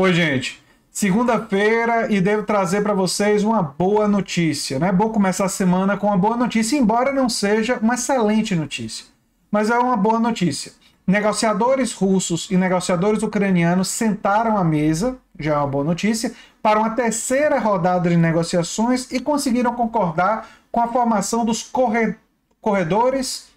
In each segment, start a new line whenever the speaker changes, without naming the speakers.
Oi, gente. Segunda-feira e devo trazer para vocês uma boa notícia. Né? bom começar a semana com uma boa notícia, embora não seja uma excelente notícia, mas é uma boa notícia. Negociadores russos e negociadores ucranianos sentaram à mesa, já é uma boa notícia, para uma terceira rodada de negociações e conseguiram concordar com a formação dos corredores corredores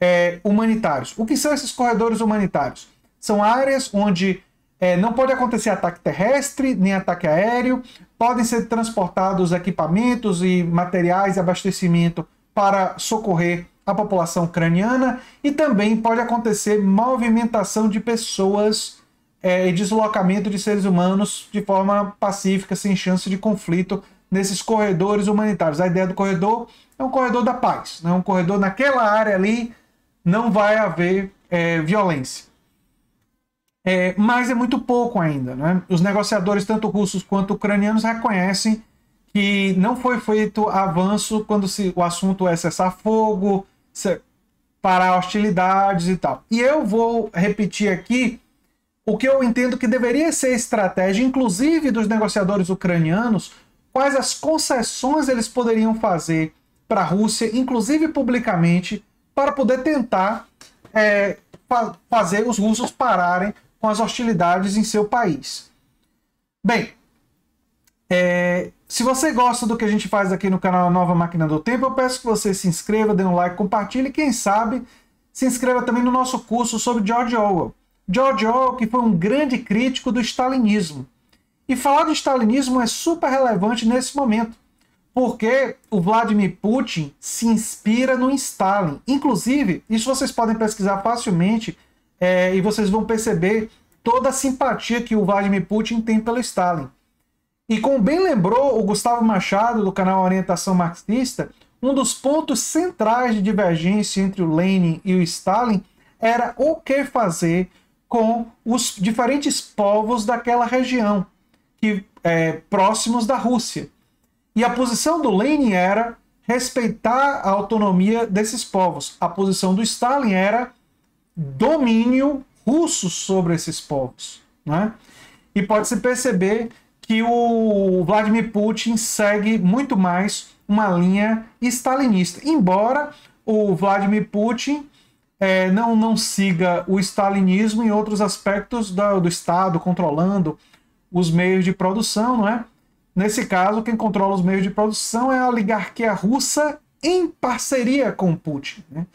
eh, é, humanitários. O que são esses corredores humanitários? São áreas onde é, não pode acontecer ataque terrestre, nem ataque aéreo. Podem ser transportados equipamentos e materiais, abastecimento para socorrer a população ucraniana. E também pode acontecer movimentação de pessoas é, e deslocamento de seres humanos de forma pacífica, sem chance de conflito nesses corredores humanitários. A ideia do corredor é um corredor da paz, né? um corredor naquela área ali não vai haver é, violência. É, mas é muito pouco ainda. Né? Os negociadores, tanto russos quanto ucranianos, reconhecem que não foi feito avanço quando se, o assunto é cessar fogo, se, parar hostilidades e tal. E eu vou repetir aqui o que eu entendo que deveria ser estratégia, inclusive dos negociadores ucranianos, quais as concessões eles poderiam fazer para a Rússia, inclusive publicamente, para poder tentar é, fazer os russos pararem com as hostilidades em seu país. Bem, é, se você gosta do que a gente faz aqui no canal Nova Máquina do Tempo, eu peço que você se inscreva, dê um like, compartilhe e quem sabe se inscreva também no nosso curso sobre George Orwell. George Orwell, que foi um grande crítico do stalinismo. E falar do stalinismo é super relevante nesse momento, porque o Vladimir Putin se inspira no Stalin. Inclusive, isso vocês podem pesquisar facilmente é, e vocês vão perceber toda a simpatia que o Vladimir Putin tem pelo Stalin. E como bem lembrou o Gustavo Machado, do canal Orientação Marxista, um dos pontos centrais de divergência entre o Lenin e o Stalin era o que fazer com os diferentes povos daquela região, que, é, próximos da Rússia. E a posição do Lenin era respeitar a autonomia desses povos. A posição do Stalin era domínio russo sobre esses povos. Né? E pode-se perceber que o Vladimir Putin segue muito mais uma linha stalinista, embora o Vladimir Putin é, não, não siga o stalinismo em outros aspectos do, do Estado, controlando os meios de produção, não é? Nesse caso, quem controla os meios de produção é a oligarquia russa em parceria com Putin, né?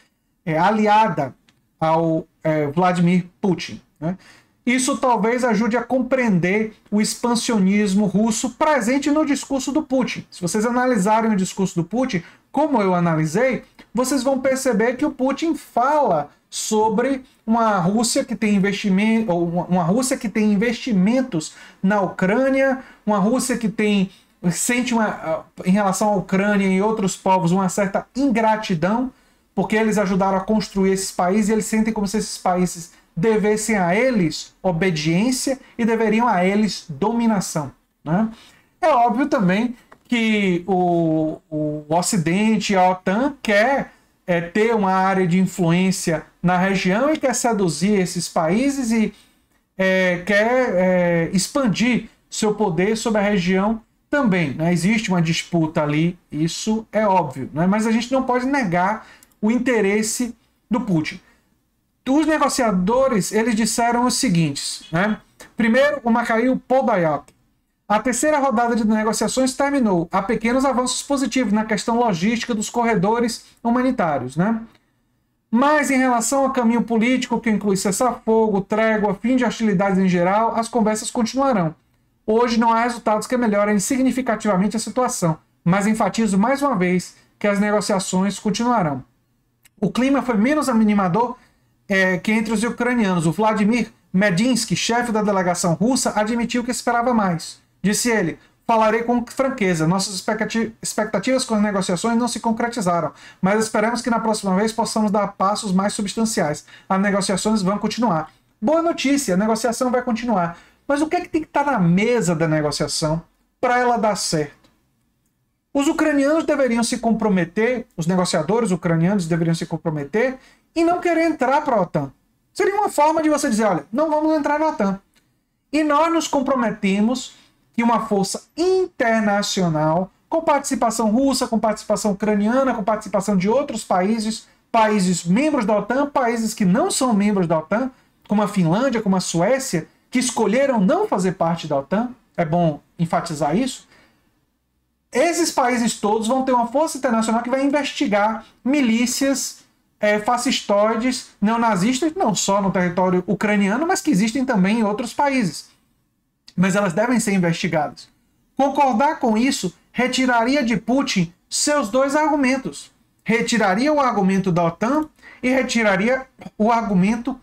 é aliada ao é, Vladimir Putin. Né? Isso talvez ajude a compreender o expansionismo russo presente no discurso do Putin. Se vocês analisarem o discurso do Putin, como eu analisei, vocês vão perceber que o Putin fala sobre uma Rússia que tem investimento, uma Rússia que tem investimentos na Ucrânia, uma Rússia que tem sente uma, em relação à Ucrânia e outros povos uma certa ingratidão porque eles ajudaram a construir esses países e eles sentem como se esses países devessem a eles obediência e deveriam a eles dominação. Né? É óbvio também que o, o Ocidente, a OTAN, quer é, ter uma área de influência na região e quer seduzir esses países e é, quer é, expandir seu poder sobre a região também. Né? Existe uma disputa ali, isso é óbvio, né? mas a gente não pode negar o interesse do Putin. Os negociadores eles disseram os seguintes, né? Primeiro, o Macail Podayap. A terceira rodada de negociações terminou. Há pequenos avanços positivos na questão logística dos corredores humanitários, né? Mas em relação ao caminho político, que inclui cessar-fogo, trégua, fim de hostilidades em geral, as conversas continuarão. Hoje não há resultados que melhorem significativamente a situação, mas enfatizo mais uma vez que as negociações continuarão. O clima foi menos animador é, que entre os ucranianos. O Vladimir Medinsky, chefe da delegação russa, admitiu que esperava mais. Disse ele: Falarei com franqueza. Nossas expectativas com as negociações não se concretizaram, mas esperamos que na próxima vez possamos dar passos mais substanciais. As negociações vão continuar. Boa notícia, a negociação vai continuar. Mas o que é que tem que estar tá na mesa da negociação para ela dar certo? Os ucranianos deveriam se comprometer, os negociadores ucranianos deveriam se comprometer e não querer entrar para a OTAN. Seria uma forma de você dizer, olha, não vamos entrar na OTAN. E nós nos comprometemos que uma força internacional, com participação russa, com participação ucraniana, com participação de outros países, países membros da OTAN, países que não são membros da OTAN, como a Finlândia, como a Suécia, que escolheram não fazer parte da OTAN, é bom enfatizar isso, esses países todos vão ter uma força internacional que vai investigar milícias é, fascistoides neonazistas, não só no território ucraniano, mas que existem também em outros países. Mas elas devem ser investigadas. Concordar com isso retiraria de Putin seus dois argumentos. Retiraria o argumento da OTAN e retiraria o argumento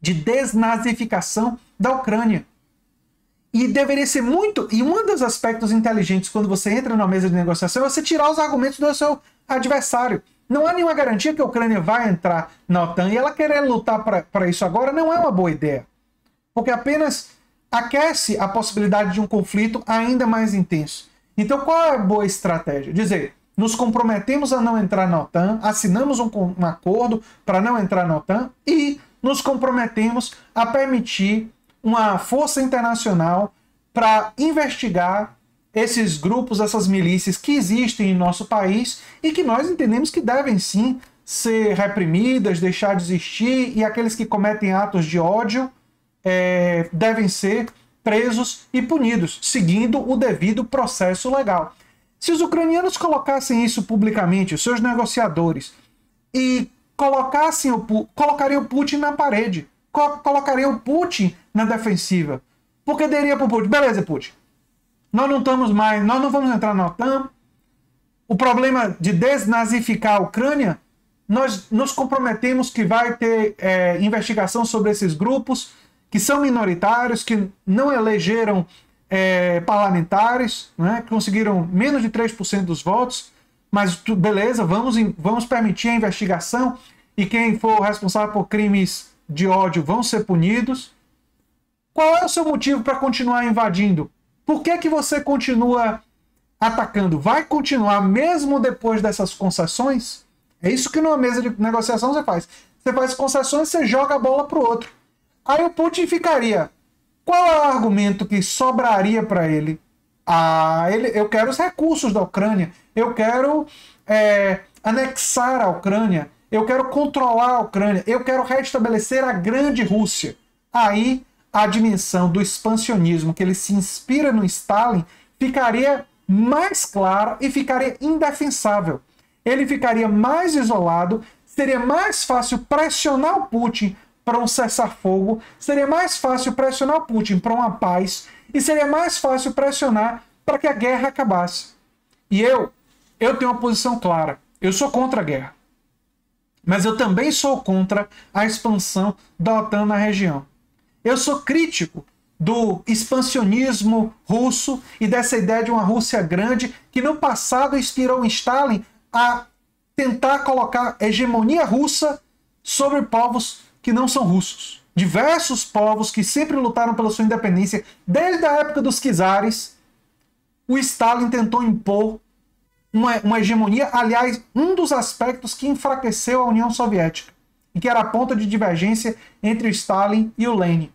de desnazificação da Ucrânia. E deveria ser muito. E um dos aspectos inteligentes quando você entra na mesa de negociação é você tirar os argumentos do seu adversário. Não há nenhuma garantia que a Ucrânia vai entrar na OTAN e ela querer lutar para isso agora não é uma boa ideia. Porque apenas aquece a possibilidade de um conflito ainda mais intenso. Então, qual é a boa estratégia? Dizer, nos comprometemos a não entrar na OTAN, assinamos um, um acordo para não entrar na OTAN e nos comprometemos a permitir uma força internacional para investigar esses grupos, essas milícias que existem em nosso país e que nós entendemos que devem sim ser reprimidas, deixar de existir, e aqueles que cometem atos de ódio é, devem ser presos e punidos, seguindo o devido processo legal. Se os ucranianos colocassem isso publicamente, os seus negociadores, e colocassem o, colocariam o Putin na parede, colocaria o Putin na defensiva. Porque diria para o Putin, beleza, Putin, nós não estamos mais, nós não vamos entrar na OTAN. O problema de desnazificar a Ucrânia, nós nos comprometemos que vai ter é, investigação sobre esses grupos que são minoritários, que não elegeram é, parlamentares, né, que conseguiram menos de 3% dos votos, mas beleza, vamos, vamos permitir a investigação e quem for responsável por crimes de ódio vão ser punidos? Qual é o seu motivo para continuar invadindo? Por que, que você continua atacando? Vai continuar mesmo depois dessas concessões? É isso que numa mesa de negociação você faz. Você faz concessões, você joga a bola para o outro. Aí o Putin ficaria. Qual é o argumento que sobraria para ele? Ah, ele, eu quero os recursos da Ucrânia. Eu quero é, anexar a Ucrânia. Eu quero controlar a Ucrânia. Eu quero restabelecer a grande Rússia. Aí a dimensão do expansionismo que ele se inspira no Stalin ficaria mais clara e ficaria indefensável. Ele ficaria mais isolado, seria mais fácil pressionar o Putin para um cessar-fogo, seria mais fácil pressionar o Putin para uma paz e seria mais fácil pressionar para que a guerra acabasse. E eu, eu tenho uma posição clara. Eu sou contra a guerra. Mas eu também sou contra a expansão da OTAN na região. Eu sou crítico do expansionismo russo e dessa ideia de uma Rússia grande que no passado inspirou Stalin a tentar colocar hegemonia russa sobre povos que não são russos. Diversos povos que sempre lutaram pela sua independência, desde a época dos czares, o Stalin tentou impor uma, uma hegemonia, aliás, um dos aspectos que enfraqueceu a União Soviética, e que era a ponta de divergência entre o Stalin e o Lenin.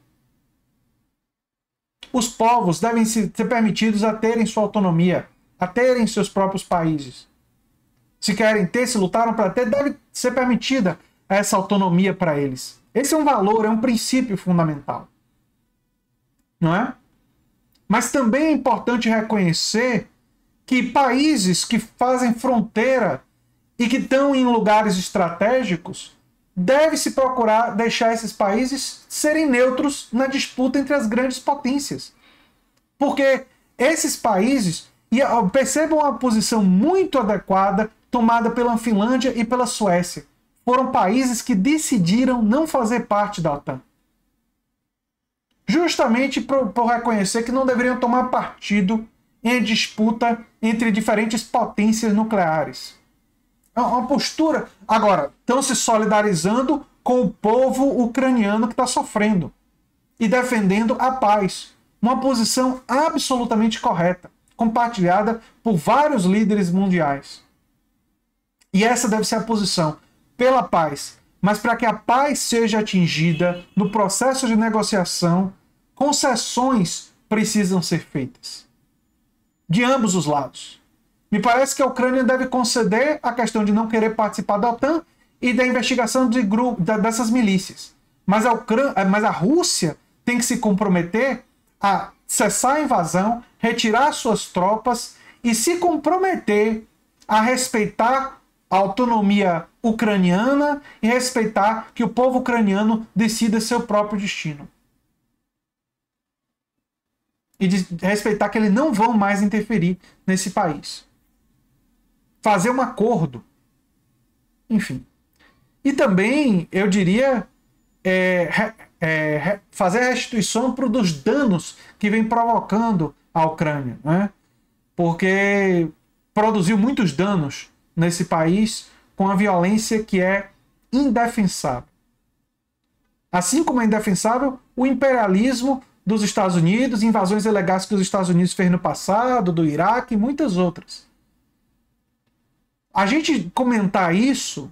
Os povos devem ser permitidos a terem sua autonomia, a terem seus próprios países. Se querem ter, se lutaram para ter, deve ser permitida essa autonomia para eles. Esse é um valor, é um princípio fundamental. Não é? Mas também é importante reconhecer que países que fazem fronteira e que estão em lugares estratégicos deve-se procurar deixar esses países serem neutros na disputa entre as grandes potências. Porque esses países, e percebam a posição muito adequada tomada pela Finlândia e pela Suécia, foram países que decidiram não fazer parte da OTAN. Justamente por, por reconhecer que não deveriam tomar partido em disputa entre diferentes potências nucleares. É uma postura. Agora, estão se solidarizando com o povo ucraniano que está sofrendo e defendendo a paz. Uma posição absolutamente correta, compartilhada por vários líderes mundiais. E essa deve ser a posição pela paz. Mas para que a paz seja atingida no processo de negociação, concessões precisam ser feitas de ambos os lados. Me parece que a Ucrânia deve conceder a questão de não querer participar da OTAN e da investigação de grupo, dessas milícias. Mas a, Ucrânia, eh, mas a Rússia tem que se comprometer a cessar a invasão, retirar suas tropas e se comprometer a respeitar a autonomia ucraniana e respeitar que o povo ucraniano decida seu próprio destino e de respeitar que eles não vão mais interferir nesse país. Fazer um acordo. Enfim. E também, eu diria, é, é, fazer a restituição dos danos que vem provocando a Ucrânia. Né? Porque produziu muitos danos nesse país com a violência que é indefensável. Assim como é indefensável o imperialismo dos Estados Unidos, invasões ilegais que os Estados Unidos fez no passado, do Iraque e muitas outras. A gente comentar isso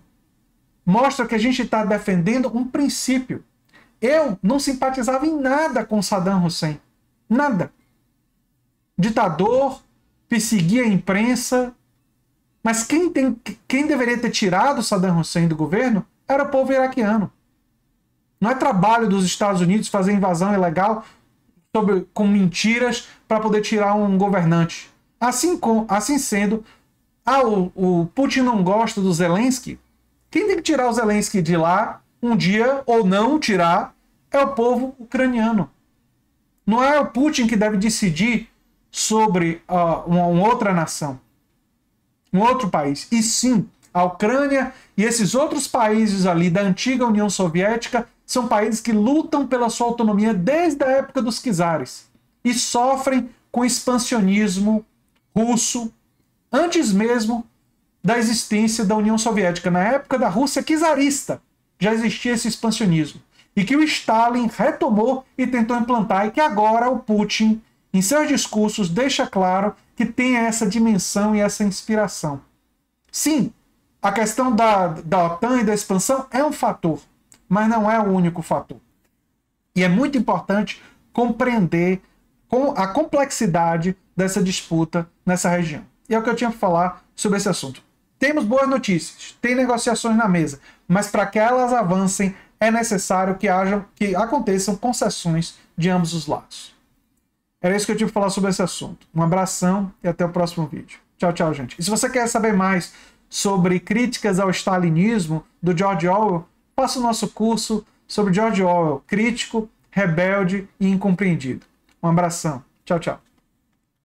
mostra que a gente está defendendo um princípio. Eu não simpatizava em nada com Saddam Hussein. Nada. Ditador, perseguia a imprensa. Mas quem, tem, quem deveria ter tirado Saddam Hussein do governo era o povo iraquiano. Não é trabalho dos Estados Unidos fazer invasão ilegal sobre, com mentiras para poder tirar um governante. Assim, com, assim sendo, ah, o, o Putin não gosta do Zelensky. Quem tem que tirar o Zelensky de lá, um dia ou não tirar, é o povo ucraniano. Não é o Putin que deve decidir sobre uh, uma, uma outra nação, um outro país. E sim, a Ucrânia e esses outros países ali da antiga União Soviética são países que lutam pela sua autonomia desde a época dos czares e sofrem com expansionismo russo antes mesmo da existência da União Soviética. Na época da Rússia czarista já existia esse expansionismo e que o Stalin retomou e tentou implantar e que agora o Putin em seus discursos deixa claro que tem essa dimensão e essa inspiração. Sim, a questão da, da OTAN e da expansão é um fator, mas não é o único fator. E é muito importante compreender a complexidade dessa disputa nessa região. E é o que eu tinha para falar sobre esse assunto. Temos boas notícias, tem negociações na mesa, mas para que elas avancem é necessário que, hajam que aconteçam concessões de ambos os lados. Era isso que eu tinha para falar sobre esse assunto. Um abração e até o próximo vídeo. Tchau, tchau, gente. E se você quer saber mais sobre críticas ao stalinismo do George Orwell, Faça o nosso curso sobre George Orwell, crítico, rebelde e incompreendido. Um abração. Tchau, tchau.